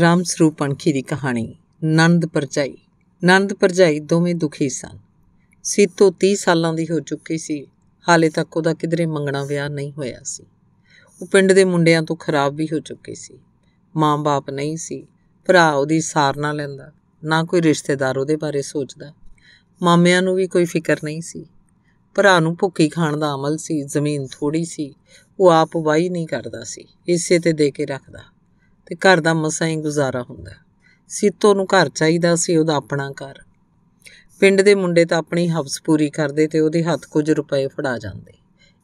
ਰਾਮ ਸਰੂਪ ਪੰਖੀ ਦੀ ਕਹਾਣੀ ਨੰਦ ਪਰਜਾਈ ਨੰਦ ਪਰਜਾਈ ਦੋਵੇਂ ਦੁਖੀ ਸਨ ਸੀਤੋ 30 ਸਾਲਾਂ ਦੀ ਹੋ ਚੁੱਕੀ ਸੀ ਹਾਲੇ ਤੱਕ ਉਹਦਾ ਕਿਧਰੇ ਮੰਗਣਾ ਵਿਆਹ ਨਹੀਂ ਹੋਇਆ ਸੀ ਉਹ ਪਿੰਡ ਦੇ ਮੁੰਡਿਆਂ ਤੋਂ ਖਰਾਬ ਵੀ ਹੋ ਚੁੱਕੀ ਸੀ ਮਾਂ-ਬਾਪ ਨਹੀਂ ਸੀ ਭਰਾ ਉਹਦੀ ਸਾਰ ਨਾ ਲੈਂਦਾ ਨਾ ਕੋਈ ਰਿਸ਼ਤੇਦਾਰ ਉਹਦੇ ਬਾਰੇ ਸੋਚਦਾ ਮਾਮਿਆਂ ਨੂੰ ਵੀ ਕੋਈ ਫਿਕਰ ਨਹੀਂ ਸੀ ਭਰਾ ਨੂੰ ਭੁੱਖੀ ਖਾਣ ਦਾ ਅਮਲ ਸੀ ਜ਼ਮੀਨ ਥੋੜੀ ਸੀ ਉਹ ਆਪ ਵਾਈ ਨਹੀਂ ਕਰਦਾ ਸੀ ਇਸੇ ਤੇ ਦੇ ਕੇ ਰੱਖਦਾ ਤੇ ਘਰ ਦਾ ਮਸਾਂ ਹੀ ਗੁਜ਼ਾਰਾ ਹੁੰਦਾ ਸੀਤੋ ਨੂੰ ਘਰ ਚਾਹੀਦਾ ਸੀ ਉਹਦਾ ਆਪਣਾ ਘਰ ਪਿੰਡ ਦੇ ਮੁੰਡੇ ਤਾਂ ਆਪਣੀ ਹਵਸ ਪੂਰੀ ਕਰਦੇ ਤੇ ਉਹਦੇ ਹੱਥ ਕੁਝ ਰੁਪਏ ਫੜਾ ਜਾਂਦੇ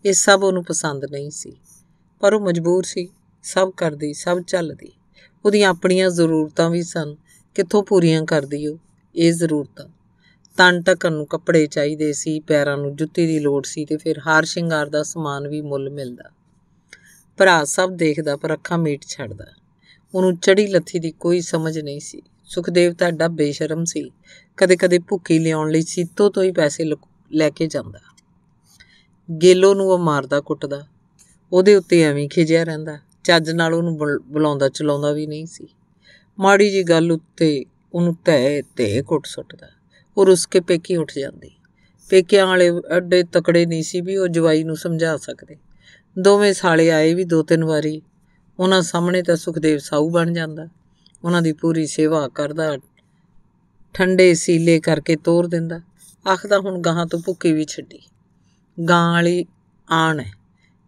ਇਹ ਸਭ ਉਹਨੂੰ ਪਸੰਦ ਨਹੀਂ ਸੀ ਪਰ ਉਹ ਮਜਬੂਰ ਸੀ ਸਭ ਕਰਦੀ ਸਭ ਚੱਲਦੀ ਉਹਦੀਆਂ ਆਪਣੀਆਂ ਜ਼ਰੂਰਤਾਂ ਵੀ ਸਨ ਕਿੱਥੋਂ ਪੂਰੀਆਂ ਕਰਦੀ ਉਹ ਇਹ ਜ਼ਰੂਰਤਾਂ ਤਨ ਟਕਨ ਨੂੰ ਕੱਪੜੇ ਚਾਹੀਦੇ ਸੀ ਪੈਰਾਂ ਨੂੰ ਜੁੱਤੀ ਦੀ ਲੋੜ ਸੀ ਤੇ ਫਿਰ ਹਾਰ ਸ਼ਿੰਗਾਰ ਦਾ ਸਮਾਨ ਵੀ ਮੁੱਲ ਮਿਲਦਾ ਭਰਾ ਸਭ ਦੇਖਦਾ ਪਰ ਅੱਖਾਂ ਮੀਟ ਛੱਡਦਾ ਉਹਨੂੰ ਚੜੀ ਲੱਥੀ ਦੀ ਕੋਈ ਸਮਝ ਨਹੀਂ ਸੀ ਸੁਖਦੇਵ ਤਾਂ ਡੱਬ ਬੇਸ਼ਰਮ ਸੀ ਕਦੇ-ਕਦੇ ਭੁੱਕੀ ਲਿਆਉਣ ਲਈ ਸੀਤੋ ਤੋਂ ਹੀ ਪੈਸੇ ਲੈ ਕੇ ਜਾਂਦਾ ਗੇਲੋ ਨੂੰ ਉਹ ਮਾਰਦਾ ਕੁੱਟਦਾ ਉਹਦੇ ਉੱਤੇ ਐਵੇਂ ਖਿਜਿਆ ਰਹਿੰਦਾ ਚੱਜ ਨਾਲ ਉਹਨੂੰ ਬੁਲਾਉਂਦਾ ਚਲਾਉਂਦਾ ਵੀ ਨਹੀਂ ਸੀ ਮਾੜੀ ਜੀ ਗੱਲ ਉੱਤੇ ਉਹਨੂੰ ਤੈ ਤੇ ਕੁੱਟ ਸੁੱਟਦਾ ਔਰ ਉਸਕੇ ਪੇਕੀ ਉੱਠ ਜਾਂਦੀ ਪੇਕਿਆਂ ਵਾਲੇ ਅੱਡੇ ਤਕੜੇ ਨਹੀਂ ਸੀ ਵੀ ਉਹ ਜਵਾਈ ਨੂੰ ਸਮਝਾ ਸਕਦੇ ਦੋਵੇਂ ਸਾਲੇ ਆਏ ਵੀ ਦੋ ਤਿੰਨ ਵਾਰੀ ਉਹਨਾਂ ਸਾਹਮਣੇ ਤਾਂ ਸੁਖਦੇਵ ਸਾਹੂ ਬਣ ਜਾਂਦਾ ਉਹਨਾਂ ਦੀ ਪੂਰੀ ਸੇਵਾ ਕਰਦਾ ਠੰਡੇ ਸੀਲੇ ਕਰਕੇ ਤੋਰ ਦਿੰਦਾ ਆਖਦਾ ਹੁਣ ਗਾਹਾਂ ਤੋਂ ਭੁੱਕੀ ਵੀ ਛੱਡੀ ਗਾਂ ਵਾਲੀ ਆਣ ਹੈ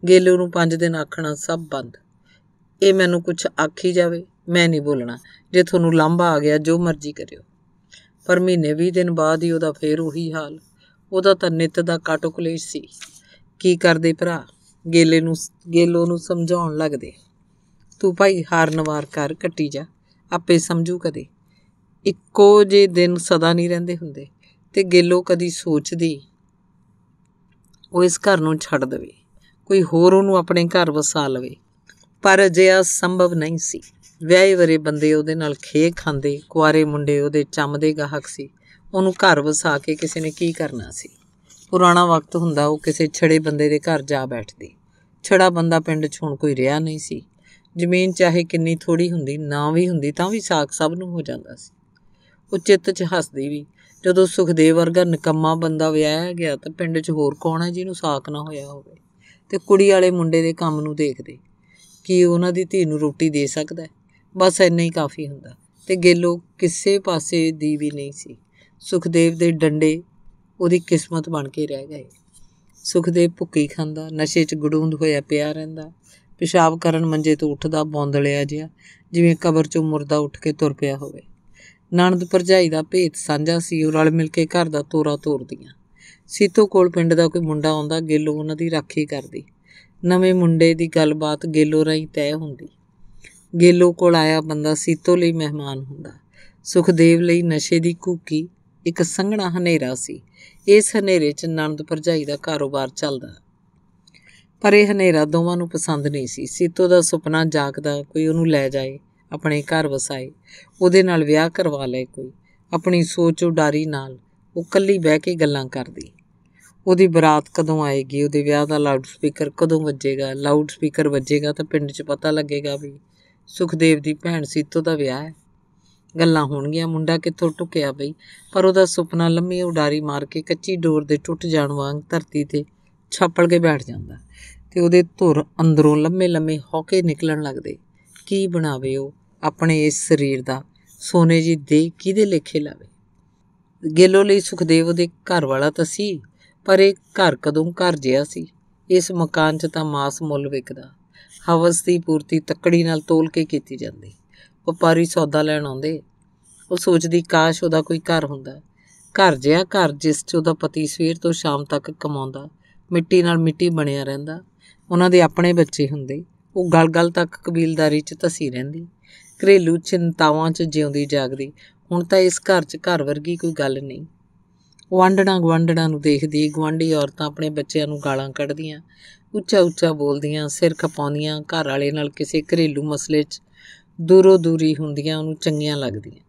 ਗੇਲੂ ਨੂੰ 5 ਦਿਨ ਆਖਣਾ ਸਭ ਬੰਦ ਇਹ ਮੈਨੂੰ ਕੁਝ ਆਖੀ ਜਾਵੇ ਮੈਂ ਨਹੀਂ ਬੋਲਣਾ ਜੇ ਤੁਹਾਨੂੰ ਲਾਂਭਾ ਆ ਗਿਆ ਜੋ ਮਰਜ਼ੀ ਕਰਿਓ ਪਰ ਮਹੀਨੇ 20 ਦਿਨ ਬਾਅਦ ਹੀ ਉਹਦਾ ਫੇਰ ਉਹੀ ਹਾਲ ਉਹਦਾ ਤਾਂ ਨਿਤ ਦਾ ਕਾਟੋ ਕਲੇਸ਼ ਸੀ ਕੀ ਕਰਦੇ ਭਰਾ ਗੇਲੇ ਨੂੰ ਗੇਲੋ ਨੂੰ ਸਮਝਾਉਣ ਲੱਗਦੇ ਤੂੰ ਭਾਈ ਹਾਰਨਵਾਰ ਕਰ ਕੱਟੀ ਜਾ ਆਪੇ ਸਮਝੂ ਕਦੇ ਇੱਕੋ ਜੇ ਦਿਨ ਸਦਾ ਨਹੀਂ ਰਹਿੰਦੇ ਹੁੰਦੇ ਤੇ ਗੇਲੋ ਕਦੀ ਸੋਚਦੀ ਉਹ ਇਸ ਘਰ ਨੂੰ ਛੱਡ ਦੇਵੇ ਕੋਈ ਹੋਰ ਉਹਨੂੰ ਆਪਣੇ ਘਰ ਵਸਾ ਲਵੇ ਪਰ ਅਜਿਹਾ ਸੰਭਵ ਨਹੀਂ ਸੀ ਵਿਆਹੇ ਵਰੇ ਬੰਦੇ ਉਹਦੇ ਨਾਲ ਖੇ ਖਾਂਦੇ ਕੁਆਰੇ ਮੁੰਡੇ ਉਹਦੇ ਚੰਮਦੇ ਗਾਹਕ ਸੀ ਉਹਨੂੰ ਘਰ ਵਸਾ ਕੇ ਕਿਸੇ ਨੇ ਕੀ ਕਰਨਾ ਸੀ ਪੁਰਾਣਾ ਵਕਤ ਹੁੰਦਾ ਉਹ ਕਿਸੇ ਛੜੇ ਬੰਦੇ ਦੇ ਘਰ ਜਾ ਬੈਠਦੀ ਛੜਾ ਬੰਦਾ ਪਿੰਡ 'ਚ ਹੁਣ ਕੋਈ ਰਿਹਾ ਨਹੀਂ ਸੀ ਜ਼ਮੀਨ ਚਾਹੇ ਕਿੰਨੀ ਥੋੜੀ ਹੁੰਦੀ ਨਾ ਵੀ ਹੁੰਦੀ ਤਾਂ ਵੀ ਸਾਖ ਸਭ ਨੂੰ ਹੋ ਜਾਂਦਾ ਸੀ ਉਹ ਚਿੱਤ 'ਚ ਹੱਸਦੀ ਵੀ ਜਦੋਂ ਸੁਖਦੇਵ ਵਰਗਾ ਨਕੰਮਾ ਬੰਦਾ ਵਿਆਹਿਆ ਗਿਆ ਤਾਂ ਪਿੰਡ 'ਚ ਹੋਰ ਕੌਣ ਹੈ ਜਿਹਨੂੰ ਸਾਖ ਨਾ ਹੋਇਆ ਹੋਵੇ ਤੇ ਕੁੜੀ ਵਾਲੇ ਮੁੰਡੇ ਦੇ ਕੰਮ ਨੂੰ ਦੇਖਦੇ ਕਿ ਉਹਨਾਂ ਦੀ ਧੀ ਨੂੰ ਰੋਟੀ ਦੇ ਸਕਦਾ ਬਸ ਇੰਨਾ ਹੀ ਕਾਫੀ ਹੁੰਦਾ ਤੇ ਗੇਲੋ ਕਿਸੇ ਪਾਸੇ ਦੀ ਵੀ ਨਹੀਂ ਸੀ ਸੁਖਦੇਵ ਦੇ ਡੰਡੇ ਉਹਦੀ ਕਿਸਮਤ ਬਣ ਕੇ ਰਹਿ ਗਏ ਸੁਖਦੇਵ ਭੁੱਕੀ ਖਾਂਦਾ ਨਸ਼ੇ 'ਚ ਗੜੂੰਦ ਹੋਇਆ ਪਿਆ ਰਹਿੰਦਾ ਪਿਸ਼ਾਬ ਕਰਨ ਮੰਜੇ ਤੋਂ ਉੱਠਦਾ ਬੌਂਦਲਿਆ ਜਿਹਾ ਜਿਵੇਂ ਕਬਰ ਚੋਂ ਮੁਰਦਾ ਉੱਠ ਕੇ ਤੁਰ ਪਿਆ ਹੋਵੇ ਨਣਦ ਪਰਜਾਈ ਦਾ ਭੇਤ ਸਾਂਝਾ ਸੀ ਉਹ ਰਲ ਮਿਲ ਕੇ ਘਰ ਦਾ ਤੋਰਾ ਤੋਰਦੀਆਂ ਸੀਤੋ ਕੋਲ ਪਿੰਡ ਦਾ ਕੋਈ ਮੁੰਡਾ ਆਉਂਦਾ ਗੇਲੋ ਉਹਨਾਂ ਦੀ ਰਾਖੀ ਕਰਦੀ ਨਵੇਂ ਮੁੰਡੇ ਦੀ ਗੱਲਬਾਤ ਗੇਲੋ ਰਾਹੀਂ ਤੈ ਹੁੰਦੀ ਗੇਲੋ ਕੋਲ ਆਇਆ ਬੰਦਾ ਸੀਤੋ ਲਈ ਮਹਿਮਾਨ ਹੁੰਦਾ ਸੁਖਦੇਵ ਲਈ ਨਸ਼ੇ ਦੀ ਕੂਕੀ ਇੱਕ ਸੰਘਣਾ ਹਨੇਰਾ ਸੀ ਇਸ ਹਨੇਰੇ 'ਚ ਨਾਨਦ ਪਰਜਾਈ ਦਾ ਕਾਰੋਬਾਰ ਚੱਲਦਾ ਪਰ ਇਹ ਹਨੇਰਾ ਦੋਵਾਂ ਨੂੰ ਪਸੰਦ ਨਹੀਂ ਸੀ ਸੀਤੋ ਦਾ ਸੁਪਨਾ ਜਾਗਦਾ ਕੋਈ ਉਹਨੂੰ ਲੈ ਜਾਏ ਆਪਣੇ ਘਰ ਵਸਾਏ ਉਹਦੇ ਨਾਲ ਵਿਆਹ ਕਰਵਾ ਲਏ ਕੋਈ ਆਪਣੀ ਸੋਚ ਉਡਾਰੀ ਨਾਲ ਉਹ ਕੱਲੀ ਬਹਿ ਕੇ ਗੱਲਾਂ ਕਰਦੀ ਉਹਦੀ ਬਰਾਤ ਕਦੋਂ ਆਏਗੀ ਉਹਦੇ ਵਿਆਹ ਦਾ ਲਾਊਡ ਸਪੀਕਰ ਕਦੋਂ ਵੱਜੇਗਾ ਲਾਊਡ ਸਪੀਕਰ ਵੱਜੇਗਾ ਤਾਂ ਪਿੰਡ 'ਚ ਪਤਾ ਲੱਗੇਗਾ ਵੀ ਸੁਖਦੇਵ ਦੀ ਭੈਣ ਸੀਤੋ ਦਾ ਵਿਆਹ ਹੈ ਗੱਲਾਂ ਹੋਣਗੀਆਂ ਮੁੰਡਾ ਕਿੱਥੋਂ ਟੁੱਕਿਆ ਬਈ ਪਰ ਉਹਦਾ ਸੁਪਨਾ ਲੰਮੀ ਉਡਾਰੀ ਮਾਰ ਕੇ ਕੱਚੀ ਡੋਰ ਦੇ ਟੁੱਟ ਜਾਣ ਵਾਂਗ ਧਰਤੀ ਤੇ ਛਾਪੜ ਕੇ ਬੈਠ ਜਾਂਦਾ ਤੇ ਉਹਦੇ ਧੁਰ ਅੰਦਰੋਂ ਲੰਮੇ ਲੰਮੇ ਹੌਕੇ ਨਿਕਲਣ ਲੱਗਦੇ ਕੀ ਬਣਾਵੇ ਉਹ ਆਪਣੇ ਇਸ ਸਰੀਰ ਦਾ ਸੋਨੇ ਜੀ ਦੇ ਕਿਹਦੇ ਲੇਖੇ ਲਾਵੇ ਗੇਲੋ ਲਈ ਸੁਖਦੇਵ ਦੇ ਘਰ ਵਾਲਾ ਤਾਂ ਸੀ ਪਰ ਇਹ ਘਰ ਕਦੋਂ ਘਰ ਜਿਆ ਸੀ ਇਸ ਮਕਾਨ 'ਚ ਤਾਂ ਮਾਸ ਮੁੱਲ ਵਿਕਦਾ ਹਵਸ ਦੀ ਪੂਰਤੀ ਤੱਕੜੀ ਨਾਲ ਤੋਲ ਕੇ ਕੀਤੀ ਜਾਂਦੀ ਵਪਾਰੀ ਸੌਦਾ ਲੈਣ ਆਉਂਦੇ ਉਹ ਸੋਚਦੀ ਕਾਸ਼ ਉਹਦਾ ਕੋਈ ਘਰ ਹੁੰਦਾ ਘਰ ਜਿਆ ਘਰ ਜਿਸ 'ਚ ਉਹਦਾ ਪਤੀ ਸਵੇਰ ਤੋਂ ਸ਼ਾਮ ਤੱਕ ਕਮਾਉਂਦਾ ਮਿੱਟੀ ਨਾਲ ਮਿੱਟੀ ਬਣਿਆ ਰਹਿੰਦਾ ਉਹਨਾਂ ਦੇ ਆਪਣੇ ਬੱਚੇ ਹੁੰਦੇ ਉਹ ਗਲ-ਗਲ ਤੱਕ ਕਬੀਲਦਾਰੀ 'ਚ ਤਸੀ ਰਹਿੰਦੀ ਘਰੇਲੂ ਚਿੰਤਾਵਾਂ 'ਚ ਜਿਉਂਦੀ ਜਾਗਦੀ ਹੁਣ ਤਾਂ ਇਸ ਘਰ 'ਚ ਘਰ ਵਰਗੀ ਕੋਈ ਗੱਲ ਨਹੀਂ ਵੰਡਣਾ ਗਵੰਡਣਾ ਨੂੰ ਦੇਖਦੀ ਗਵੰਡੀ ਔਰਤਾਂ ਆਪਣੇ ਬੱਚਿਆਂ ਨੂੰ ਗਾਲਾਂ ਕੱਢਦੀਆਂ ਉੱਚਾ ਉੱਚਾ ਬੋਲਦੀਆਂ ਸਿਰ ਖਪਾਉਂਦੀਆਂ ਘਰ ਵਾਲੇ ਨਾਲ ਕਿਸੇ ਘਰੇਲੂ ਮਸਲੇ 'ਚ ਦੂਰੋਂ ਦੂਰੀ ਹੁੰਦੀਆਂ ਉਹਨੂੰ ਚੰਗੀਆਂ ਲੱਗਦੀਆਂ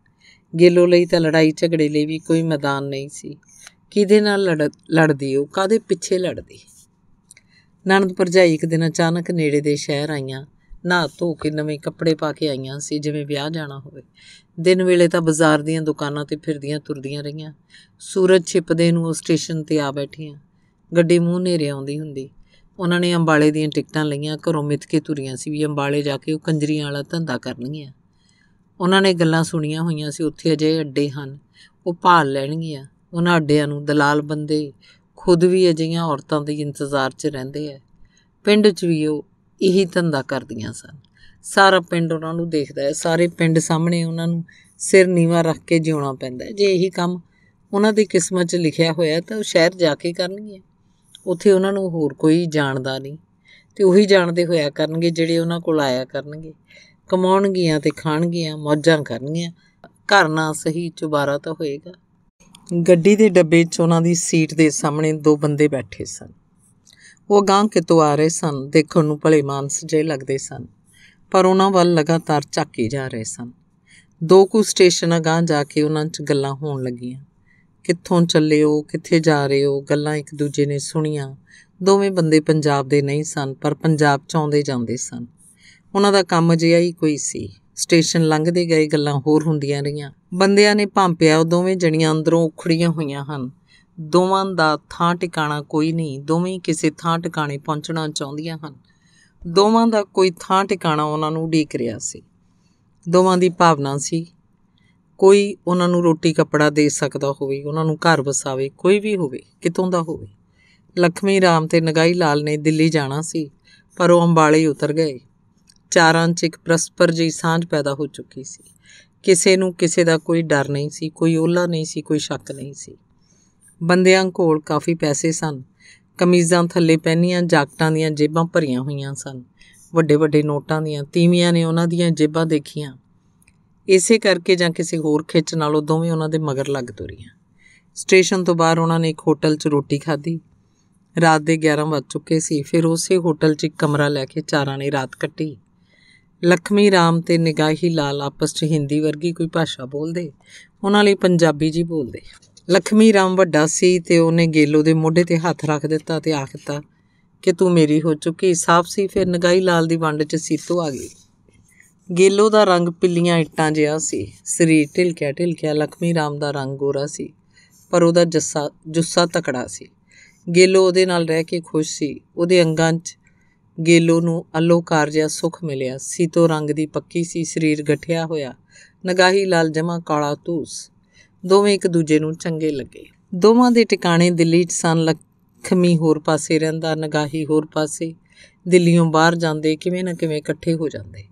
ਗੇਲੋ ਲਈ ਤਾਂ ਲੜਾਈ ਝਗੜੇ ਲਈ ਵੀ ਕੋਈ ਮੈਦਾਨ ਨਹੀਂ ਸੀ ਕਿਹਦੇ ਨਾਲ ਲੜ ਲੜਦੀ ਉਹ ਕਾਦੇ ਪਿੱਛੇ ਲੜਦੀ ਨਨਦ ਪਰਜਾਈ ਇੱਕ ਦਿਨ ਅਚਾਨਕ ਨੇੜੇ ਦੇ ਸ਼ਹਿਰ ਆਈਆਂ ਨਾ ਧੋ ਕੇ ਨਵੇਂ ਕੱਪੜੇ ਪਾ ਕੇ ਆਈਆਂ ਸੀ ਜਿਵੇਂ ਵਿਆਹ ਜਾਣਾ ਹੋਵੇ ਦਿਨ ਵੇਲੇ ਤਾਂ ਬਾਜ਼ਾਰ ਦੀਆਂ ਦੁਕਾਨਾਂ ਤੇ ਫਿਰਦੀਆਂ ਤੁਰਦੀਆਂ ਰਹੀਆਂ ਸੂਰਜ ਛਿਪਦੇ ਨੂੰ ਉਹ ਸਟੇਸ਼ਨ ਤੇ ਆ ਬੈਠੀਆਂ ਗੱਡੀ ਮੂੰਹ ਨੇਰੇ ਆਉਂਦੀ ਹੁੰਦੀ ਉਹਨਾਂ ਨੇ ਅੰਬਾਲੇ ਦੀਆਂ ਟਿਕਟਾਂ ਲਈਆਂ ਘਰੋਂ ਮਿੱਥ ਕੇ ਤੁਰੀਆਂ ਸੀ ਵੀ ਅੰਬਾਲੇ ਜਾ ਕੇ ਉਹ ਕੰਜਰੀਆਂ ਵਾਲਾ ਧੰਦਾ ਕਰਨਗੀਆਂ ਉਹਨਾਂ ਨੇ ਗੱਲਾਂ ਸੁਣੀਆਂ ਹੋਈਆਂ ਸੀ ਉੱਥੇ ਅਜੇ ਅੱਡੇ ਹਨ ਉਹ ਭਾਲ ਲੈਣਗੀਆਂ ਉਹਨਾਂ ਅੱਡਿਆਂ ਨੂੰ ਦਲਾਲ ਬੰਦੇ ਖੁਦ ਵੀ ਅਜਿਹੀਆਂ ਔਰਤਾਂ ਦੇ ਇੰਤਜ਼ਾਰ 'ਚ ਰਹਿੰਦੇ ਐ ਪਿੰਡ 'ਚ ਵੀ ਉਹ ਇਹੀ ਧੰਦਾ ਕਰਦੀਆਂ ਸਨ ਸਾਰਾ ਪਿੰਡ ਉਹਨਾਂ ਨੂੰ ਦੇਖਦਾ ਐ ਸਾਰੇ ਪਿੰਡ ਸਾਹਮਣੇ ਉਹਨਾਂ ਨੂੰ ਸਿਰ ਨੀਵਾ ਰੱਖ ਕੇ ਜਿਉਣਾ ਪੈਂਦਾ ਜੇ ਇਹੀ ਕੰਮ ਉਹਨਾਂ ਦੀ ਕਿਸਮਤ 'ਚ ਲਿਖਿਆ ਹੋਇਆ ਤਾਂ ਉਹ ਸ਼ਹਿਰ ਜਾ ਕੇ ਕਰਨਗੇ ਉੱਥੇ ਉਹਨਾਂ ਨੂੰ ਹੋਰ ਕੋਈ ਜਾਣਦਾ ਨਹੀਂ ਤੇ ਉਹੀ ਜਾਣਦੇ ਹੋਇਆ ਕਰਨਗੇ ਜਿਹੜੇ ਉਹਨਾਂ ਕੋਲ ਆਇਆ ਕਰਨਗੇ ਕਮਾਉਣਗੀਆਂ ਤੇ ਖਾਣਗੀਆਂ ਮੌਜਾਂ ਕਰਨਗੀਆਂ ਘਰ ਨਾ ਸਹੀ ਚੁਬਾਰਾ ਤਾਂ ਹੋਏਗਾ ਗੱਡੀ ਦੇ ਡੱਬੇ 'ਚ ਉਹਨਾਂ ਦੀ ਸੀਟ ਦੇ ਸਾਹਮਣੇ ਦੋ ਬੰਦੇ ਬੈਠੇ ਸਨ ਉਹ ਗਾਂ ਕਿਤੋਂ ਆ ਰਹੇ ਸਨ ਦੇਖਣ ਨੂੰ ਭਲੇ ਮਾਨਸ ਜੇ ਲੱਗਦੇ ਸਨ ਪਰ ਉਹਨਾਂ ਵੱਲ ਲਗਾਤਾਰ ਚੱਕੇ ਜਾ ਰਹੇ ਸਨ ਦੋ ਕੁ ਸਟੇਸ਼ਨ ਅਗਾਂ ਜਾ ਕੇ ਉਹਨਾਂ 'ਚ ਗੱਲਾਂ ਹੋਣ ਲੱਗੀਆਂ ਕਿੱਥੋਂ ਚੱਲੇ ਹੋ ਕਿੱਥੇ ਜਾ ਰਹੇ ਹੋ ਗੱਲਾਂ ਇੱਕ ਦੂਜੇ ਨੇ ਸੁਣੀਆਂ ਦੋਵੇਂ ਬੰਦੇ ਪੰਜਾਬ ਦੇ ਨਹੀਂ ਸਨ ਪਰ ਪੰਜਾਬ ਚ ਆਉਂਦੇ ਜਾਂਦੇ ਸਨ ਉਹਨਾਂ ਦਾ ਕੰਮ ਜਿਹਾ ਹੀ ਕੋਈ ਸੀ ਸਟੇਸ਼ਨ ਲੰਘਦੇ ਗਏ ਗੱਲਾਂ ਹੋਰ ਹੁੰਦੀਆਂ ਰਹੀਆਂ ਬੰਦਿਆਂ ਨੇ ਭਾਂਪਿਆ ਉਹ ਦੋਵੇਂ ਜਣੀਆਂ ਅੰਦਰੋਂ ਉਖੜੀਆਂ ਹੋਈਆਂ ਹਨ ਦੋਵਾਂ ਦਾ ਥਾਂ ਟਿਕਾਣਾ ਕੋਈ ਨਹੀਂ ਦੋਵੇਂ ਕਿਸੇ ਥਾਂ ਟਿਕਾਣੇ ਪਹੁੰਚਣਾ ਚਾਹੁੰਦੀਆਂ ਹਨ ਦੋਵਾਂ ਦਾ ਕੋਈ ਥਾਂ ਟਿਕਾਣਾ ਉਹਨਾਂ ਨੂੰ ਢੀਕ ਰਿਹਾ ਸੀ ਦੋਵਾਂ ਦੀ ਭਾਵਨਾ ਸੀ ਕੋਈ ਉਹਨਾਂ ਨੂੰ ਰੋਟੀ ਕੱਪੜਾ ਦੇ ਸਕਦਾ ਹੋਵੇ ਉਹਨਾਂ ਨੂੰ ਘਰ ਵਸਾਵੇ ਕੋਈ ਵੀ ਹੋਵੇ ਕਿਤੋਂ ਦਾ ਹੋਵੇ ਲਖਮੀ ਰਾਮ ਤੇ ਨਗਾਈ ਲਾਲ ਨੇ ਦਿੱਲੀ ਜਾਣਾ ਸੀ ਪਰ ਉਹ ਅੰਬਾਲੇ ਉਤਰ ਗਏ ਚਾਰਾਂ 'ਚ ਇੱਕ ਪਰਸਪਰ ਜਿਹੀ ਸਾਂਝ ਪੈਦਾ ਹੋ ਚੁੱਕੀ ਸੀ ਕਿਸੇ ਨੂੰ ਕਿਸੇ ਦਾ ਕੋਈ ਡਰ ਨਹੀਂ ਸੀ ਕੋਈ ਓਲਾ ਨਹੀਂ ਸੀ ਕੋਈ ਸ਼ੱਕ ਨਹੀਂ ਸੀ ਬੰਦਿਆਂ ਕੋਲ ਕਾਫੀ ਪੈਸੇ ਸਨ ਕਮੀਜ਼ਾਂ ਥੱਲੇ ਪਹਿਨੀਆਂ ਜਾਕਟਾਂ ਦੀਆਂ ਜੇਬਾਂ ਭਰੀਆਂ ਹੋਈਆਂ ਸਨ ਵੱਡੇ ਵੱਡੇ ਨੋਟਾਂ ਦੀਆਂ ਤੀਵੀਆਂ ਨੇ ਉਹਨਾਂ ਦੀਆਂ ਜੇਬਾਂ ਦੇਖੀਆਂ ਇਸੇ ਕਰਕੇ ਜਾਂ ਕਿਸੇ ਹੋਰ ਖਿੱਚ ਨਾਲ ਉਹ ਦੋਵੇਂ ਉਹਨਾਂ ਦੇ ਮਗਰ ਲੱਗ ਤੁਰੀਆਂ ਸਟੇਸ਼ਨ ਤੋਂ ਬਾਹਰ ਉਹਨਾਂ ਨੇ ਇੱਕ ਹੋਟਲ 'ਚ ਰੋਟੀ ਖਾਧੀ ਰਾਤ ਦੇ 11 ਵੱਜ ਚੁੱਕੇ ਸੀ ਫਿਰ ਉਸੇ ਹੋਟਲ 'ਚ ਇੱਕ ਕਮਰਾ ਲੈ ਕੇ ਚਾਰਾਂ ਨੇ ਰਾਤ ਕੱਟੀ ਲਖਮੀ ਰਾਮ ਤੇ ਨਿਗਾਹੀ ਲਾਲ ਆਪਸ 'ਚ ਹਿੰਦੀ ਵਰਗੀ ਕੋਈ ਭਾਸ਼ਾ ਬੋਲਦੇ ਉਹਨਾਂ ਲਈ ਪੰਜਾਬੀ ਜੀ ਬੋਲਦੇ ਲਖਮੀ ਰਾਮ ਵੱਡਾ ਸੀ ਤੇ ਉਹਨੇ ਗੇਲੋ ਦੇ ਮੋਢੇ ਤੇ ਹੱਥ ਰੱਖ ਦਿੱਤਾ ਤੇ ਆਖਤਾ ਕਿ ਤੂੰ ਮੇਰੀ ਹੋ ਚੁੱਕੀ ਸਾਫ ਸੀ ਫਿਰ ਨਿਗਾਹੀ ਲਾਲ ਦੀ ਵੰਡ 'ਚ ਸੀਤੋ ਆ ਗਈ ਗੇਲੋ ਦਾ ਰੰਗ ਪਿੱਲੀਆਂ ਇੱਟਾਂ ਜਿਹਾ ਸੀ ਸਰੀਰ ਢਿਲਕਿਆ ਢਿਲਕਿਆ ਲਖਮੀ ਰਾਮ ਦਾ ਰੰਗ ਗੋਰਾ ਸੀ ਪਰ ਉਹਦਾ ਜੱਸਾ ਜੁੱਸਾ ਤਕੜਾ ਸੀ ਗੇਲੋ ਉਹਦੇ ਨਾਲ ਰਹਿ ਕੇ ਖੁਸ਼ ਸੀ ਉਹਦੇ ਅੰਗਾਂ 'ਚ ਗੇਲੋ ਨੂੰ ਅਲੋਕਾਰ ਜਿਹਾ ਸੁਖ ਮਿਲਿਆ ਸੀਤੋ ਰੰਗ ਦੀ ਪੱਕੀ ਸੀ ਸਰੀਰ ਗਠਿਆ ਹੋਇਆ ਨਗਾਹੀ ਲਾਲ ਜਮਾ ਕਾਲਾ ਤੂਸ ਦੋਵੇਂ ਇੱਕ ਦੂਜੇ ਨੂੰ ਚੰਗੇ ਲੱਗੇ ਦੋਵਾਂ ਦੇ ਟਿਕਾਣੇ ਦਿੱਲੀ 'ਚ ਸਨ ਲਖਮੀ ਹੋਰ ਪਾਸੇ ਰਹਿੰਦਾ ਨਗਾਹੀ ਹੋਰ ਪਾਸੇ ਦਿੱਲੀੋਂ ਬਾਹਰ ਜਾਂਦੇ ਕਿਵੇਂ ਨਾ ਕਿਵੇਂ ਇਕੱਠੇ ਹੋ ਜਾਂਦੇ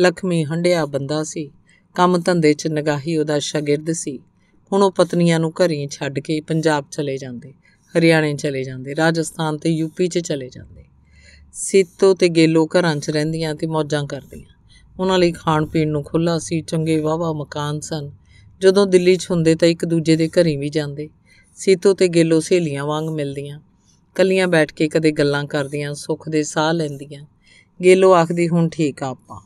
ਲਖਮੀ ਹੰਡਿਆ ਬੰਦਾ ਸੀ ਕੰਮ ਧੰਦੇ 'ਚ ਨਗਾਹੀ ਉਹਦਾ ਸ਼ਾਗਿਰਦ ਸੀ ਹੁਣ ਉਹ ਪਤਨੀਆਂ ਨੂੰ ਘਰੀ ਛੱਡ ਕੇ ਪੰਜਾਬ ਚਲੇ ਜਾਂਦੇ ਹਰਿਆਣੇ ਚਲੇ ਜਾਂਦੇ ਰਾਜਸਥਾਨ ਤੇ ਯੂਪੀ 'ਚ ਚਲੇ ਜਾਂਦੇ ਸੀਤੋ ਤੇ ਗੇਲੋ ਘਰਾਂ 'ਚ ਰਹਿੰਦੀਆਂ ਤੇ ਮੌਜਾਂ ਕਰਦੀਆਂ ਉਹਨਾਂ ਲਈ ਖਾਣ ਪੀਣ ਨੂੰ ਖੁੱਲਾ ਸੀ ਚੰਗੇ ਵਾਵਾ ਮਕਾਨ ਸਨ ਜਦੋਂ ਦਿੱਲੀ 'ਚ ਹੁੰਦੇ ਤਾਂ ਇੱਕ ਦੂਜੇ ਦੇ ਘਰੀ ਵੀ ਜਾਂਦੇ ਸੀਤੋ ਤੇ ਗੇਲੋ ਸਹੇਲੀਆਂ ਵਾਂਗ ਮਿਲਦੀਆਂ ਕੱਲੀਆਂ ਬੈਠ ਕੇ ਕਦੇ ਗੱਲਾਂ ਕਰਦੀਆਂ ਸੁੱਖ ਦੇ ਸਾਹ ਲੈਂਦੀਆਂ ਗੇਲੋ ਆਖਦੀ ਹੁਣ ਠੀਕ ਆ ਆਪਾਂ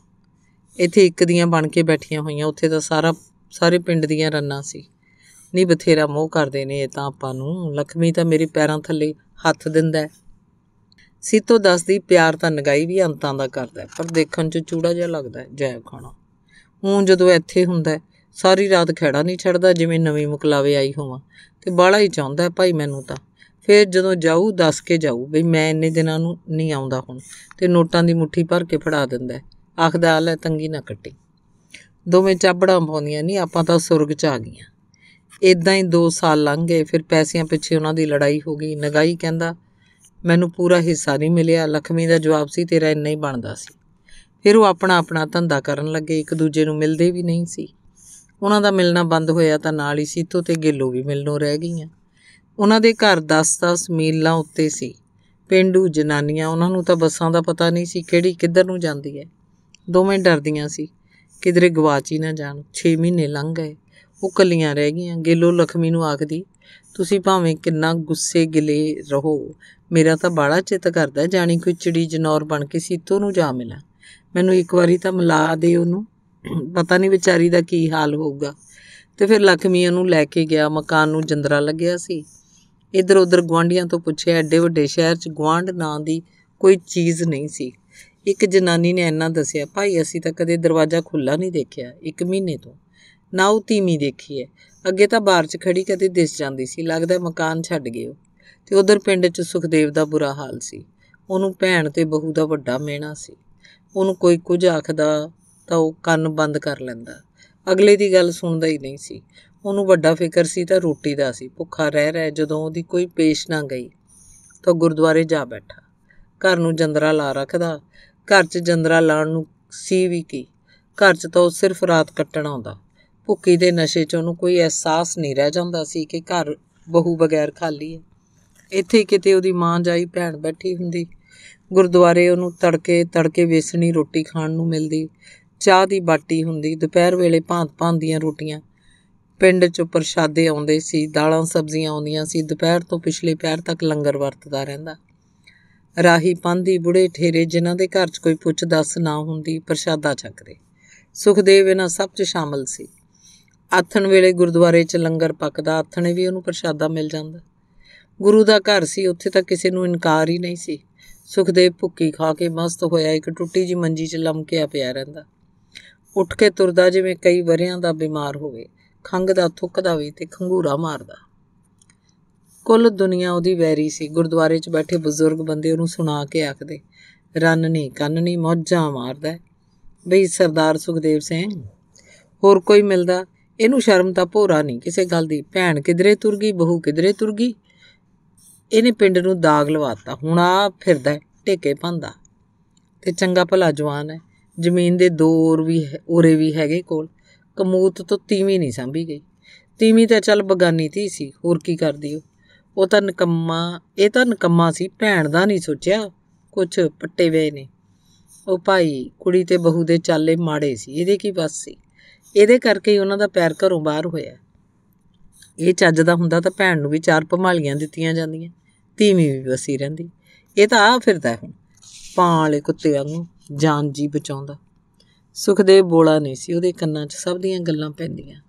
ਇੱਥੇ ਇੱਕ ਦੀਆਂ ਬਣ ਕੇ ਬੈਠੀਆਂ ਹੋਈਆਂ ਉੱਥੇ ਤਾਂ ਸਾਰਾ ਸਾਰੇ ਪਿੰਡ ਦੀਆਂ ਰੰਨਾਂ ਸੀ ਨਹੀਂ ਬਥੇਰਾ ਮੋਹ ਕਰਦੇ ਨੇ ਇਹ ਤਾਂ ਆਪਾਂ ਨੂੰ ਲਖਮੀ ਤਾਂ ਮੇਰੇ ਪੈਰਾਂ ਥੱਲੇ ਹੱਥ ਦਿੰਦਾ ਹੈ ਸੀਤੋ ਦੱਸਦੀ ਪਿਆਰ ਤਾਂ ਨਗਾਈ ਵੀ ਅੰਤਾਂ ਦਾ ਕਰਦਾ ਪਰ ਦੇਖਣ 'ਚ ਚੂੜਾ ਜਿਹਾ ਲੱਗਦਾ ਹੈ ਜੈਬ ਖਾਣਾ ਹੂੰ ਜਦੋਂ ਇੱਥੇ ਹੁੰਦਾ ਸਾਰੀ ਰਾਤ ਖੜਾ ਨਹੀਂ ਛੱਡਦਾ ਜਿਵੇਂ ਨਵੀਂ ਮੁਕਲਾਵੇ ਆਈ ਹੋਵਾਂ ਤੇ ਬਾਲਾ ਹੀ ਚਾਹੁੰਦਾ ਭਾਈ ਮੈਨੂੰ ਤਾਂ ਫੇਰ ਜਦੋਂ ਜਾਊ ਦੱਸ ਕੇ ਜਾਊ ਵੀ ਮੈਂ ਇੰਨੇ ਦਿਨਾਂ ਨੂੰ ਨਹੀਂ ਆਉਂਦਾ ਹੁਣ ਤੇ ਨੋਟਾਂ ਦੀ ਮੁਠੀ ਭਰ ਕੇ ਫੜਾ ਦਿੰਦਾ ਆਖਦਾ ਆ ਲੈ ਤੰਗੀ ਨਾ ਕੱਟੀ ਦੋਵੇਂ ਚਾਬੜਾਂ ਪਾਉਂਦੀਆਂ ਨਹੀਂ ਆਪਾਂ ਤਾਂ ਸੁਰਗ 'ਚ ਆ ਗਈਆਂ ਇਦਾਂ ਹੀ 2 ਸਾਲ ਲੰਘ ਗਏ ਫਿਰ ਪੈਸਿਆਂ ਪਿੱਛੇ ਉਹਨਾਂ ਦੀ ਲੜਾਈ ਹੋ ਗਈ ਨਗਾਈ ਕਹਿੰਦਾ ਮੈਨੂੰ ਪੂਰਾ ਹਿੱਸਾ ਨਹੀਂ ਮਿਲਿਆ ਲਖਮੀ ਦਾ ਜਵਾਬ ਸੀ ਤੇਰਾ ਇੰਨਾ ਹੀ ਬਣਦਾ ਸੀ ਫਿਰ ਉਹ ਆਪਣਾ ਆਪਣਾ ਧੰਦਾ ਕਰਨ ਲੱਗੇ ਇੱਕ ਦੂਜੇ ਨੂੰ ਮਿਲਦੇ ਵੀ ਨਹੀਂ ਸੀ ਉਹਨਾਂ ਦਾ ਮਿਲਣਾ ਬੰਦ ਹੋਇਆ ਤਾਂ ਨਾਲ ਹੀ ਸੀਤੋ ਤੇ ਗੇਲੋ ਵੀ ਮਿਲਣੋਂ ਰਹਿ ਗਈਆਂ ਉਹਨਾਂ ਦੇ ਘਰ 10-10 ਮੀਲਾਂ ਉੱਤੇ ਸੀ ਪਿੰਡੂ ਜਨਾਨੀਆਂ ਉਹਨਾਂ ਨੂੰ ਤਾਂ ਬੱਸਾਂ ਦਾ ਪਤਾ ਨਹੀਂ ਸੀ ਕਿਹੜੀ ਕਿੱਧਰ ਨੂੰ ਜਾਂਦੀ ਹੈ ਦੋਵੇਂ ਡਰਦੀਆਂ ਸੀ ਕਿਧਰੇ ਗਵਾਚ ਹੀ ਨਾ ਜਾਣ 6 ਮਹੀਨੇ ਲੰਘ ਗਏ ਉਹ ਕੱਲੀਆਂ ਰਹਿ ਗਈਆਂ ਗੇਲੋ ਲਖਮੀ ਨੂੰ ਆਖਦੀ ਤੁਸੀਂ ਭਾਵੇਂ ਕਿੰਨਾ ਗੁੱਸੇ ਗਿਲੇ ਰਹੋ ਮੇਰਾ ਤਾਂ ਬਾੜਾ ਚਿਤ ਕਰਦਾ ਜਾਨੀ ਕੋਈ ਚਿੜੀ ਜਨੌਰ ਬਣ ਕੇ ਸੀਤੋ ਨੂੰ ਜਾ ਮਿਲਾਂ ਮੈਨੂੰ ਇੱਕ ਵਾਰੀ ਤਾਂ ਮਲਾ ਦੇ ਉਹਨੂੰ ਪਤਾ ਨਹੀਂ ਵਿਚਾਰੀ ਦਾ ਕੀ ਹਾਲ ਹੋਊਗਾ ਤੇ ਫਿਰ ਲਖਮੀਆਂ ਨੂੰ ਲੈ ਕੇ ਗਿਆ ਮਕਾਨ ਨੂੰ ਜੰਦਰਾ ਲੱਗਿਆ ਸੀ ਇਧਰ ਉਧਰ ਗਵਾਂਡੀਆਂ ਤੋਂ ਪੁੱਛਿਆ ਐਡੇ ਵੱਡੇ ਸ਼ਹਿਰ 'ਚ ਗਵਾਂਡ ਨਾਂ ਦੀ ਕੋਈ ਚੀਜ਼ ਨਹੀਂ ਸੀ ਇੱਕ ਜਨਾਨੀ ਨੇ ਐਨਾ ਦੱਸਿਆ ਭਾਈ ਅਸੀਂ ਤਾਂ ਕਦੇ ਦਰਵਾਜ਼ਾ ਖੁੱਲਾ ਨਹੀਂ ਦੇਖਿਆ ਇੱਕ ਮਹੀਨੇ ਤੋਂ ਨਾ ਉਹ ਤੀਮੀ ਦੇਖੀ ਹੈ ਅੱਗੇ ਤਾਂ ਬਾਹਰ 'ਚ ਖੜੀ ਕਦੇ ਦਿਸ ਜਾਂਦੀ ਸੀ ਲੱਗਦਾ ਮਕਾਨ ਛੱਡ ਗਏ ਤੇ ਉਧਰ ਪਿੰਡ 'ਚ ਸੁਖਦੇਵ ਦਾ ਬੁਰਾ ਹਾਲ ਸੀ ਉਹਨੂੰ ਭੈਣ ਤੇ ਬਹੂ ਦਾ ਵੱਡਾ ਮਹਿਣਾ ਸੀ ਉਹਨੂੰ ਕੋਈ ਕੁਝ ਆਖਦਾ ਤਾਂ ਉਹ ਕੰਨ ਬੰਦ ਕਰ ਲੈਂਦਾ ਅਗਲੇ ਦੀ ਗੱਲ ਸੁਣਦਾ ਹੀ ਨਹੀਂ ਸੀ ਉਹਨੂੰ ਵੱਡਾ ਫਿਕਰ ਸੀ ਤਾਂ ਰੋਟੀ ਦਾ ਸੀ ਭੁੱਖਾ ਰਹਿ ਰਹਿ ਜਦੋਂ ਉਹਦੀ ਕੋਈ ਪੇਸ਼ ਨਾ ਗਈ ਤਾਂ ਗੁਰਦੁਆਰੇ ਜਾ ਬੈਠਾ ਘਰ ਨੂੰ ਜੰਦਰਾ ਲਾ ਰੱਖਦਾ ਘਰ 'ਚ ਜੰਦਰਾ ਲਾਣ ਨੂੰ ਸੀ ਵੀ ਕੀ ਘਰ 'ਚ ਤਾਂ ਉਹ ਸਿਰਫ ਰਾਤ ਕੱਟਣ ਆਉਂਦਾ ਭੁੱਕੀ ਦੇ ਨਸ਼ੇ 'ਚ ਉਹਨੂੰ ਕੋਈ ਅਹਿਸਾਸ ਨਹੀਂ ਰਹਿ ਜਾਂਦਾ ਸੀ ਕਿ ਘਰ ਬਹੂ ਬਗੈਰ ਖਾਲੀ ਹੈ ਇੱਥੇ ਕਿਤੇ ਉਹਦੀ ਮਾਂ ਜਾਈ ਭੈਣ ਬੈਠੀ ਹੁੰਦੀ ਗੁਰਦੁਆਰੇ ਉਹਨੂੰ ਤੜਕੇ ਤੜਕੇ ਵੇਸਣੀ ਰੋਟੀ ਖਾਣ ਨੂੰ ਮਿਲਦੀ ਚਾਹ ਦੀ ਬਾਟੀ ਹੁੰਦੀ ਦੁਪਹਿਰ ਵੇਲੇ ਭਾਂਤ-ਭਾਂਤ ਦੀਆਂ ਰੋਟੀਆਂ ਪਿੰਡ 'ਚ ਪ੍ਰਸ਼ਾਦੇ ਆਉਂਦੇ ਸੀ ਦਾਲਾਂ ਸਬਜ਼ੀਆਂ ਆਉਂਦੀਆਂ ਸੀ ਦੁਪਹਿਰ ਤੋਂ ਪਿਛਲੇ ਪੈਰ ਤੱਕ ਲੰਗਰ ਵਰਤਦਾ ਰਹਿੰਦਾ ਰਾਹੀ ਪੰਦੀ ਬੁੜੇ ਠੇਰੇ ਜਿਨ੍ਹਾਂ ਦੇ ਘਰ 'ਚ ਕੋਈ ਪੁੱਛ ਦੱਸ ਨਾ ਹੁੰਦੀ ਪ੍ਰਸ਼ਾਦਾ ਚੱਕਦੇ ਸੁਖਦੇਵ ਇਹਨਾਂ ਸਭ 'ਚ ਸ਼ਾਮਲ ਸੀ ਆਥਣ ਵੇਲੇ ਗੁਰਦੁਆਰੇ 'ਚ ਲੰਗਰ ਪੱਕਦਾ ਆਥਣੇ ਵੀ ਉਹਨੂੰ ਪ੍ਰਸ਼ਾਦਾ ਮਿਲ ਜਾਂਦਾ ਗੁਰੂ ਦਾ ਘਰ ਸੀ ਉੱਥੇ ਤਾਂ ਕਿਸੇ ਨੂੰ ਇਨਕਾਰ ਹੀ ਨਹੀਂ ਸੀ ਸੁਖਦੇਵ ਭੁੱਕੀ ਖਾ ਕੇ ਮਸਤ ਹੋਇਆ ਇੱਕ ਟੁੱਟੀ ਜੀ ਮੰਜੀ 'ਚ ਲੰਮਕਿਆ ਪਿਆ ਰਹਿੰਦਾ ਉੱਠ ਕੇ ਤੁਰਦਾ ਜਿਵੇਂ ਕਈ ਵਰਿਆਂ ਦਾ ਬਿਮਾਰ ਹੋਵੇ ਖੰਗ ਦਾ ਥੁੱਕਦਾ ਵੀ ਤੇ ਖੰਗੂਰਾ ਮਾਰਦਾ ਕੁੱਲ ਦੁਨੀਆ ਉਹਦੀ ਵੈਰੀ ਸੀ ਗੁਰਦੁਆਰੇ 'ਚ ਬੈਠੇ ਬਜ਼ੁਰਗ ਬੰਦੇ ਉਹਨੂੰ ਸੁਣਾ ਕੇ ਆਖਦੇ ਰੰਨ ਨਹੀਂ ਕੰਨ ਨਹੀਂ ਮੌਜਾਂ ਮਾਰਦਾ ਬਈ ਸਰਦਾਰ ਸੁਖਦੇਵ ਸਿੰਘ ਹੋਰ ਕੋਈ ਮਿਲਦਾ ਇਹਨੂੰ ਸ਼ਰਮ ਤਾਂ ਭੋਰਾ ਨਹੀਂ ਕਿਸੇ ਗੱਲ ਦੀ ਭੈਣ ਕਿਧਰੇ ਤੁਰ ਗਈ ਬਹੂ ਕਿਧਰੇ ਤੁਰ ਗਈ ਇਹਨੇ ਪਿੰਡ ਨੂੰ ਦਾਗ ਲਵਾਤਾ ਹੁਣ ਆ ਫਿਰਦਾ ਟੇਕੇ ਪੰਦਾ ਤੇ ਚੰਗਾ ਭਲਾ ਜਵਾਨ ਹੈ ਜ਼ਮੀਨ ਦੇ ਦੋਰ ਵੀ ਔਰੇ ਵੀ ਹੈਗੇ ਕੋਲ ਕਮੂਤ ਤੋਂ ਤੀਵੀਂ ਨਹੀਂ ਸੰਭੀ ਗਈ ਤੀਵੀਂ ਤਾਂ ਚੱਲ ਬਗਾਨੀ ਧੀ ਸੀ ਹੋਰ ਕੀ ਕਰਦੀ ਉਹ ਉਹ ਤਾਂ ਨਕਮਾ ਇਹ ਤਾਂ ਨਕਮਾ ਸੀ ਭੈਣ ਦਾ ਨਹੀਂ ਸੋਚਿਆ ਕੁਝ ਪੱਟੇ ਵੇ ਨੇ ਉਹ ਭਾਈ ਕੁੜੀ ਤੇ ਬਹੂ ਦੇ ਚਾਲੇ ਮਾੜੇ ਸੀ ਇਹਦੇ ਕੀ ਬਸ ਸੀ ਇਹਦੇ ਕਰਕੇ ਹੀ ਉਹਨਾਂ ਦਾ ਪੈਰ ਘਰੋਂ ਬਾਹਰ ਹੋਇਆ ਇਹ ਚੱਜ ਦਾ ਹੁੰਦਾ ਤਾਂ ਭੈਣ ਨੂੰ ਵੀ ਚਾਰ ਪਮਾਲੀਆਂ ਦਿੱਤੀਆਂ ਜਾਂਦੀਆਂ ਧੀਵੀਂ ਵੀ ਵਸੀ ਰਹਿੰਦੀ ਇਹ ਤਾਂ ਆ ਫਿਰਦਾ ਹੁਣ ਪਾਂ ਵਾਲੇ ਕੁੱਤੇ ਵਾਂਗੂ ਜਾਨ ਜੀ ਬਚਾਉਂਦਾ ਸੁਖਦੇਵ ਬੋਲਾ ਨਹੀਂ ਸੀ ਉਹਦੇ ਕੰਨਾਂ 'ਚ ਸਭ ਦੀਆਂ ਗੱਲਾਂ ਪੈਂਦੀਆਂ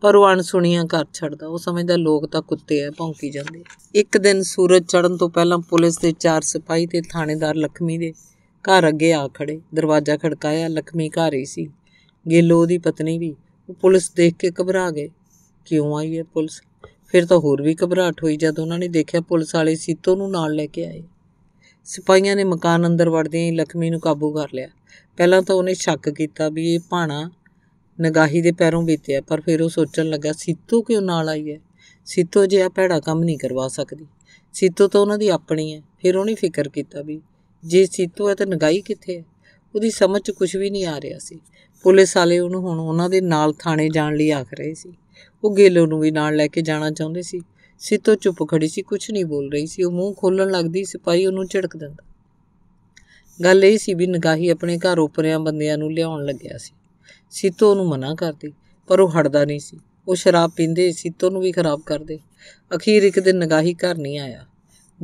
ਪਰ ਉਹ ਅਣ ਸੁਣੀਆਂ ਘਰ ਛੱਡਦਾ ਉਹ ਸਮਝਦਾ ਲੋਕ ਤਾਂ ਕੁੱਤੇ ਐ ਭੌਂਕੀ ਜਾਂਦੇ ਇੱਕ ਦਿਨ ਸੂਰਜ ਚੜਨ ਤੋਂ ਪਹਿਲਾਂ ਪੁਲਿਸ ਦੇ ਚਾਰ ਸਿਪਾਹੀ ਤੇ ਥਾਣੇਦਾਰ ਲਖਮੀ ਦੇ ਘਰ ਅੱਗੇ ਆ ਖੜੇ ਦਰਵਾਜ਼ਾ ਖੜਕਾਇਆ ਲਖਮੀ ਘਰ ਹੀ ਸੀ ਗਿੱਲੋ ਦੀ ਪਤਨੀ ਵੀ ਉਹ ਪੁਲਿਸ ਦੇਖ ਕੇ ਘਬਰਾ ਗਏ ਕਿਉਂ ਆਈ ਹੈ ਪੁਲਿਸ ਫਿਰ ਤਾਂ ਹੋਰ ਵੀ ਘਬਰਾਟ ਹੋਈ ਜਦ ਉਹਨਾਂ ਨੇ ਦੇਖਿਆ ਪੁਲਿਸ ਵਾਲੇ ਸੀਤੋ ਨੂੰ ਨਾਲ ਲੈ ਕੇ ਆਏ ਸਿਪਾਹੀਆਂ ਨੇ ਮਕਾਨ ਅੰਦਰ ਵੜਦਿਆਂ ਹੀ ਲਖਮੀ ਨੂੰ ਕਾਬੂ ਕਰ ਲਿਆ ਪਹਿਲਾਂ ਤਾਂ ਉਹਨੇ ਸ਼ੱਕ ਕੀਤਾ ਵੀ ਇਹ ਭਾਣਾ ਨਗਾਹੀ ਦੇ ਪੈਰੋਂ ਬੀਤਿਆ ਪਰ ਫਿਰ ਉਹ ਸੋਚਣ ਲੱਗਾ ਸੀਤੋ ਕਿਉਂ ਨਾਲ ਆਈ ਹੈ ਸੀਤੋ ਆ ਭੈੜਾ ਕੰਮ ਨਹੀਂ ਕਰਵਾ ਸਕਦੀ ਸੀਤੋ ਤਾਂ ਉਹਨਾਂ ਦੀ ਆਪਣੀ ਹੈ ਫਿਰ ਉਹਨੇ ਫਿਕਰ ਕੀਤਾ ਵੀ ਜੇ ਸੀਤੋ ਹੈ ਤਾਂ ਨਗਾਈ ਕਿੱਥੇ ਹੈ ਉਹਦੀ ਸਮਝ 'ਚ ਕੁਝ ਵੀ ਨਹੀਂ ਆ ਰਿਹਾ ਸੀ ਪੁਲਿਸ ਵਾਲੇ ਉਹਨੂੰ ਹੁਣ ਉਹਨਾਂ ਦੇ ਨਾਲ ਥਾਣੇ ਜਾਣ ਲਈ ਆਖ ਰਹੇ ਸੀ ਉਹ ਗੇਲੋ ਨੂੰ ਵੀ ਨਾਲ ਲੈ ਕੇ ਜਾਣਾ ਚਾਹੁੰਦੇ ਸੀ ਸਿੱਤੋ ਚੁੱਪ ਖੜੀ ਸੀ ਕੁਝ ਨਹੀਂ ਬੋਲ ਰਹੀ ਸੀ ਉਹ ਮੂੰਹ ਖੋਲਣ ਲੱਗਦੀ ਸਿਪਾਹੀ ਉਹਨੂੰ ਝਿੜਕ ਦਿੰਦਾ ਗੱਲ ਇਹ ਸੀ ਵੀ ਨਗਾਹੀ ਆਪਣੇ ਘਰ ਉਪਰਿਆਂ ਬੰਦਿਆਂ ਨੂੰ ਲਿਆਉਣ ਲੱਗਿਆ ਸੀ ਸਿੱਤੋ ਨੂੰ ਮਨਾ ਕਰਦੀ ਪਰ ਉਹ ਹਟਦਾ ਨਹੀਂ ਸੀ ਉਹ ਸ਼ਰਾਬ ਪੀਂਦੇ ਸਿੱਤੋ ਨੂੰ ਵੀ ਖਰਾਬ ਕਰਦੇ ਅਖੀਰ ਇੱਕ ਦਿਨ ਨਗਾਹੀ ਘਰ ਨਹੀਂ ਆਇਆ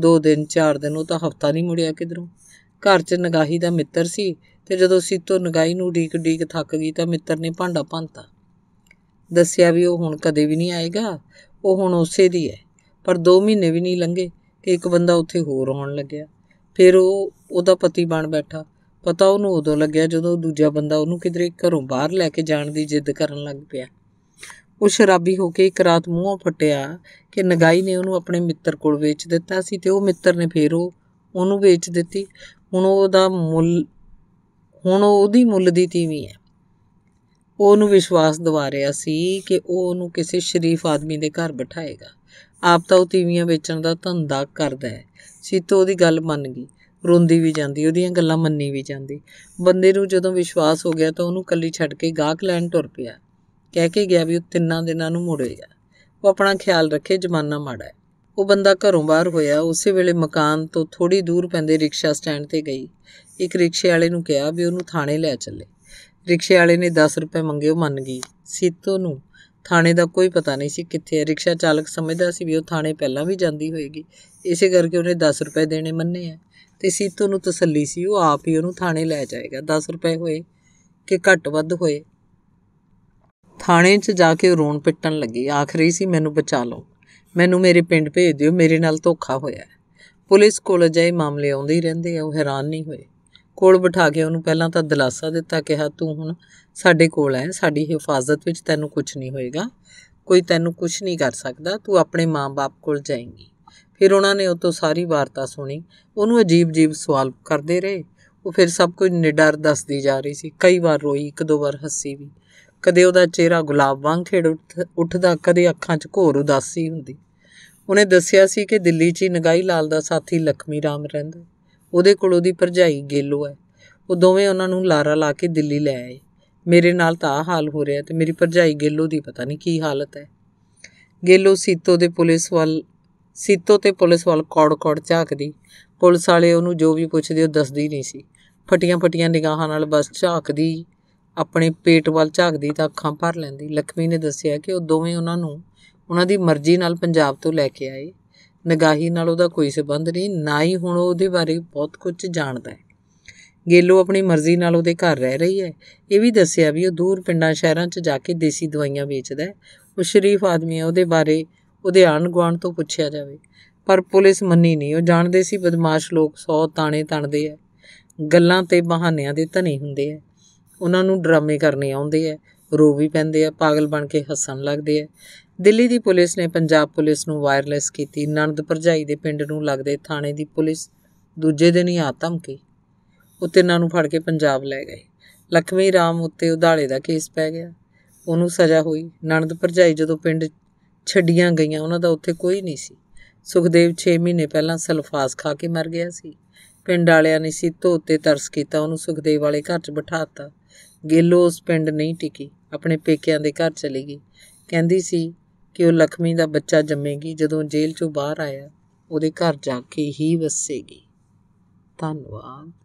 2 ਦਿਨ 4 ਦਿਨ ਉਹ ਤਾਂ ਹਫਤਾ ਨਹੀਂ ਮੁੜਿਆ ਕਿਧਰੋਂ ਘਰ 'ਚ ਨਗਾਹੀ ਦਾ ਮਿੱਤਰ ਸੀ ਤੇ ਜਦੋਂ ਸੀਤੋ ਨਗਾਈ ਨੂੰ ਡੀਕ ਡੀਕ ਥੱਕ ਗਈ ਤਾਂ ਮਿੱਤਰ ਨੇ ਭਾਂਡਾ ਭੰਤਾ ਦੱਸਿਆ ਵੀ ਉਹ ਹੁਣ ਕਦੇ ਵੀ ਨਹੀਂ ਆਏਗਾ ਉਹ ਹੁਣ ਉਸੇ ਦੀ ਹੈ ਪਰ 2 ਮਹੀਨੇ ਵੀ ਨਹੀਂ ਲੰਘੇ ਕਿ ਇੱਕ ਬੰਦਾ ਉੱਥੇ ਹੋਰ ਆਉਣ ਲੱਗਿਆ ਫਿਰ ਉਹ ਉਹਦਾ ਪਤੀ ਬਣ ਬੈਠਾ ਪਤਾ ਉਹਨੂੰ ਉਦੋਂ ਲੱਗਿਆ ਜਦੋਂ ਦੂਜਾ ਬੰਦਾ ਉਹਨੂੰ ਕਿਧਰੇ ਘਰੋਂ ਬਾਹਰ ਲੈ ਕੇ ਜਾਣ ਦੀ ਜਿੱਦ ਕਰਨ ਲੱਗ ਪਿਆ ਉਹ ਸ਼ਰਾਬੀ ਹੋ ਕੇ ਇੱਕ ਰਾਤ ਮੂੰਹੋਂ ਫਟਿਆ ਕਿ ਨਗਾਈ ਨੇ ਉਹਨੂੰ ਆਪਣੇ ਮਿੱਤਰ ਕੋਲ ਵੇਚ ਦਿੱਤਾ ਸੀ ਤੇ ਉਹ ਮਿੱਤਰ ਨੇ ਫੇਰ ਉਹ ਉਹਨੂੰ ਵੇਚ ਦਿੱਤੀ ਹੁਣ ਉਹਦਾ ਮੁੱਲ ਹੁਣ ਉਹਦੀ ਮੁੱਲ ਦੀ ਤੀਵੀਂ ਹੈ ਉਹਨੂੰ ਵਿਸ਼ਵਾਸ ਦਿਵਾ ਰਿਆ ਸੀ ਕਿ ਉਹ ਉਹਨੂੰ ਕਿਸੇ ਸ਼ਰੀਫ ਆਦਮੀ ਦੇ ਘਰ ਬਿਠਾਏਗਾ ਆਪ ਤਾਂ ਉਹ ਤੀਵੀਆਂ ਵੇਚਣ ਦਾ ਧੰਦਾ ਕਰਦਾ ਹੈ ਸੀਤੋ ਉਹਦੀ ਗੱਲ ਮੰਨ ਗਈ ਰੋਂਦੀ ਵੀ ਜਾਂਦੀ ਉਹਦੀਆਂ ਗੱਲਾਂ ਮੰਨੀ ਵੀ ਜਾਂਦੀ ਬੰਦੇ ਨੂੰ ਜਦੋਂ ਵਿਸ਼ਵਾਸ ਹੋ ਗਿਆ ਤਾਂ ਉਹਨੂੰ ਕੱਲੀ ਛੱਡ ਕੇ ਗਾਹਕ ਲੈਣ ਤੁਰ ਪਿਆ ਕਹਿ ਕੇ ਗਿਆ ਵੀ ਉਹ ਤਿੰਨਾਂ ਦਿਨਾਂ ਨੂੰ ਮੁੜੇਗਾ ਉਹ ਆਪਣਾ ਖਿਆਲ ਰੱਖੇ ਜਮਾਨਾ ਮਾੜਾ ਹੈ ਉਹ ਬੰਦਾ ਘਰੋਂ ਬਾਹਰ ਹੋਇਆ ਉਸੇ ਵੇਲੇ ਮਕਾਨ ਤੋਂ ਥੋੜੀ ਦੂਰ ਪੈਂਦੇ ਰਿਕਸ਼ਾ ਸਟੈਂਡ ਤੇ ਗਈ ਇੱਕ ਰਿਕਸ਼ੇ ਵਾਲੇ ਨੂੰ ਕਿਹਾ ਵੀ ਉਹਨੂੰ ਥਾਣੇ ਲੈ ਚੱਲੇ ਰਿਕਸ਼ੇ ਵਾਲੇ ਨੇ 10 ਰੁਪਏ ਮੰਗੇ ਉਹ ਮੰਨ ਗਈ ਸੀਤੋ ਨੂੰ ਥਾਣੇ ਦਾ ਕੋਈ ਪਤਾ ਨਹੀਂ ਸੀ ਕਿੱਥੇ ਹੈ ਰਿਕਸ਼ਾ ਚਾਲਕ ਸਮਝਦਾ ਸੀ ਵੀ ਉਹ ਥਾਣੇ ਪਹਿਲਾਂ ਵੀ ਜਾਂਦੀ ਹੋਏਗੀ ਇਸੇ ਕਰਕੇ ਉਹਨੇ 10 ਰੁਪਏ ਦੇਣੇ ਮੰਨੇ ਆ ਤੇ ਸੀਤੋ ਨੂੰ ਤਸੱਲੀ ਸੀ ਉਹ ਆਪ ਹੀ ਉਹਨੂੰ ਥਾਣੇ ਲੈ ਜਾਏਗਾ 10 ਰੁਪਏ ਹੋਏ ਕਿ ਘੱਟ ਵੱਧ ਹੋਏ ਥਾਣੇ 'ਚ ਜਾ ਕੇ ਰੋਣ ਪਿੱਟਣ ਲੱਗੀ ਆਖਰੀ ਸੀ ਮੈਨੂੰ ਬਚਾ ਲਓ ਮੈਨੂੰ ਮੇਰੇ ਪਿੰਡ ਭੇਜ ਦਿਓ ਮੇਰੇ ਨਾਲ ਧੋਖਾ ਹੋਇਆ ਪੁਲਿਸ ਕੋਲ ਅਜਿਹੇ ਮਾਮਲੇ ਆਉਂਦੇ ਹੀ ਰਹਿੰਦੇ ਆ ਉਹ ਹੈਰਾਨ ਨਹੀਂ ਹੋਏ ਕੋਲ ਬਿਠਾ ਕੇ ਉਹਨੂੰ ਪਹਿਲਾਂ ਤਾਂ ਦਿਲਾਸਾ ਦਿੱਤਾ ਕਿਹਾ ਤੂੰ ਹੁਣ ਸਾਡੇ ਕੋਲ ਹੈ ਸਾਡੀ ਹਿਫਾਜ਼ਤ ਵਿੱਚ ਤੈਨੂੰ ਕੁਝ ਨਹੀਂ ਹੋਏਗਾ ਕੋਈ ਤੈਨੂੰ ਕੁਝ ਨਹੀਂ ਕਰ ਸਕਦਾ ਤੂੰ ਆਪਣੇ ਮਾਂ-ਬਾਪ ਕੋਲ ਜਾਏਂਗੀ ਫਿਰ ਉਹਨਾਂ ਨੇ ਉਹ ਤੋਂ ਸਾਰੀ ਵਾਰਤਾ ਸੁਣੀ ਉਹਨੂੰ ਅਜੀਬ-ਅਜੀਬ ਸਵਾਲ ਕਰਦੇ ਰਹੇ ਉਹ ਫਿਰ ਸਭ ਕੁਝ ਨਿਡਰ ਦੱਸਦੀ ਜਾ ਰਹੀ ਸੀ ਕਈ ਵਾਰ ਰੋਈ ਇੱਕ ਦੋ ਵਾਰ ਹੱਸੀ ਵੀ ਕਦੇ ਉਹਦਾ ਚਿਹਰਾ ਗੁਲਾਬ ਵਾਂਗ ਖੇੜ ਉੱਠਦਾ ਕਦੇ ਅੱਖਾਂ 'ਚ ਘੋਰ ਉਦਾਸੀ ਹੁੰਦੀ ਉਹਨੇ ਦੱਸਿਆ ਸੀ ਕਿ ਦਿੱਲੀ 'ਚ ਨਗਾਈ ਲਾਲ ਦਾ ਸਾਥੀ ਲਖਮੀ ਰਾਮ ਰਹਿੰਦਾ ਉਹਦੇ ਕੋਲ ਉਹਦੀ ਭਰਜਾਈ ਗੇਲੋ ਹੈ ਉਹ ਦੋਵੇਂ ਉਹਨਾਂ ਨੂੰ ਲਾਰਾ ਲਾ ਕੇ ਦਿੱਲੀ ਲੈ ਆਏ ਮੇਰੇ ਨਾਲ ਤਾਂ ਆ ਹਾਲ ਹੋ ਰਿਹਾ ਤੇ ਮੇਰੀ ਭਰਜਾਈ ਗੇਲੋ ਦੀ ਪਤਾ ਨਹੀਂ ਕੀ ਹਾਲਤ ਹੈ ਗੇਲੋ ਸੀਤੋ ਦੇ ਪੁਲਿਸ ਵੱਲ ਸੀਤੋ ਤੇ ਪੁਲਿਸ ਵੱਲ ਕੌੜ-ਕੌੜ ਝਾਕਦੀ ਪੁਲਿਸ ਵਾਲੇ ਉਹਨੂੰ ਜੋ ਵੀ ਪੁੱਛਦੇ ਉਹ ਦੱਸਦੀ ਨਹੀਂ ਸੀ ਫਟੀਆਂ-ਫਟੀਆਂ ਨਿਗਾਹਾਂ ਨਾਲ ਬਸ ਝਾਕਦੀ ਆਪਣੇ ਪੇਟ ਵੱਲ ਝਾਕਦੀ ਤਾਂ ਅੱਖਾਂ ਭਰ ਲੈਂਦੀ ਲਖਮੀ ਨੇ ਦੱਸਿਆ ਕਿ ਉਹ ਦੋਵੇਂ ਉਹਨਾਂ ਨੂੰ ਉਹਨਾਂ ਦੀ ਮਰਜ਼ੀ ਨਾਲ ਪੰਜਾਬ ਤੋਂ ਲੈ ਕੇ ਆਏ ਨਗਾਹੀ ਨਾਲ ਉਹਦਾ ਕੋਈ ਸਬੰਧ ਨਹੀਂ ਨਾ ਹੀ ਹੁਣ ਉਹ ਉਹਦੇ ਬਾਰੇ ਬਹੁਤ ਕੁਝ ਜਾਣਦਾ ਹੈ ਗੇਲੋ ਆਪਣੀ ਮਰਜ਼ੀ ਨਾਲ ਉਹਦੇ ਘਰ ਰਹਿ ਰਹੀ ਹੈ ਇਹ ਵੀ ਦੱਸਿਆ ਵੀ ਉਹ ਦੂਰ ਪਿੰਡਾਂ ਸ਼ਹਿਰਾਂ 'ਚ ਜਾ ਕੇ ਦੇਸੀ ਦਵਾਈਆਂ ਵੇਚਦਾ ਹੈ ਉਹ ਸ਼ਰੀਫ ਆਦਮੀ ਹੈ ਉਹਦੇ ਬਾਰੇ ਉਹਦੇ ਆਣ ਗਵਾਣ ਤੋਂ ਪੁੱਛਿਆ ਜਾਵੇ ਪਰ ਪੁਲਿਸ ਮੰਨੀ ਨਹੀਂ ਉਹ ਜਾਣਦੇ ਸੀ ਬਦਮਾਸ਼ ਲੋਕ 100 ਤਾਣੇ ਤਣਦੇ ਆ ਗੱਲਾਂ ਤੇ ਬਹਾਨਿਆਂ ਦੇ ਧਨੀ ਹੁੰਦੇ ਆ ਉਹਨਾਂ ਨੂੰ ਡਰਾਮੇ ਕਰਨੇ ਆਉਂਦੇ ਆ ਰੋ ਵੀ ਪੈਂਦੇ ਆ ਪਾਗਲ ਬਣ ਕੇ ਹੱਸਣ ਲੱਗਦੇ ਆ ਦਿੱਲੀ ਦੀ ਪੁਲਿਸ ਨੇ ਪੰਜਾਬ ਪੁਲਿਸ ਨੂੰ ਵਾਇਰਲੈਸ ਕੀਤੀ ਨਨਦ ਪਰਜਾਈ ਦੇ ਪਿੰਡ ਨੂੰ ਲੱਗਦੇ ਥਾਣੇ ਦੀ ਪੁਲਿਸ ਦੂਜੇ ਦਿਨ ਹੀ ਆ ਧਮਕੀ ਉਹ ਤਿੰਨਾਂ ਨੂੰ ਫੜ ਕੇ ਪੰਜਾਬ ਲੈ ਗਏ ਲਖਮੀ ਰਾਮ ਉੱਤੇ ਉਧਾਲੇ ਦਾ ਕੇਸ ਪੈ ਗਿਆ ਉਹਨੂੰ ਸਜ਼ਾ ਹੋਈ ਨਨਦ ਪਰਜਾਈ ਜਦੋਂ ਪਿੰਡ ਛੱਡੀਆਂ ਗਈਆਂ ਉਹਨਾਂ ਦਾ ਉੱਥੇ ਕੋਈ ਨਹੀਂ ਸੀ ਸੁਖਦੇਵ 6 ਮਹੀਨੇ ਪਹਿਲਾਂ ਸਲਫਾਸ ਖਾ ਕੇ ਮਰ ਗਿਆ ਸੀ ਪਿੰਡ ਵਾਲਿਆਂ ਨੇ ਸੀ ਧੋਤੇ ਤਰਸ ਕੀਤਾ ਉਹਨੂੰ ਸੁਖਦੇਵ ਵਾਲੇ ਘਰ 'ਚ ਬਿਠਾਤਾ ਗੇਲੋ ਉਸ ਪਿੰਡ ਨਹੀਂ ਟਿਕੀ ਆਪਣੇ ਪੇਕਿਆਂ ਦੇ ਘਰ ਚਲੀ ਗਈ ਕਹਿੰਦੀ ਸੀ ਕਿ ਉਹ ਲਖਮੀ ਦਾ ਬੱਚਾ ਜੰਮੇਗੀ ਜਦੋਂ ਜੇਲ੍ਹ ਚੋਂ ਬਾਹਰ ਆਇਆ ਉਹਦੇ ਘਰ ਜਾ ਕੇ ਹੀ ਵਸੇਗੀ ਧੰਨਵਾਦ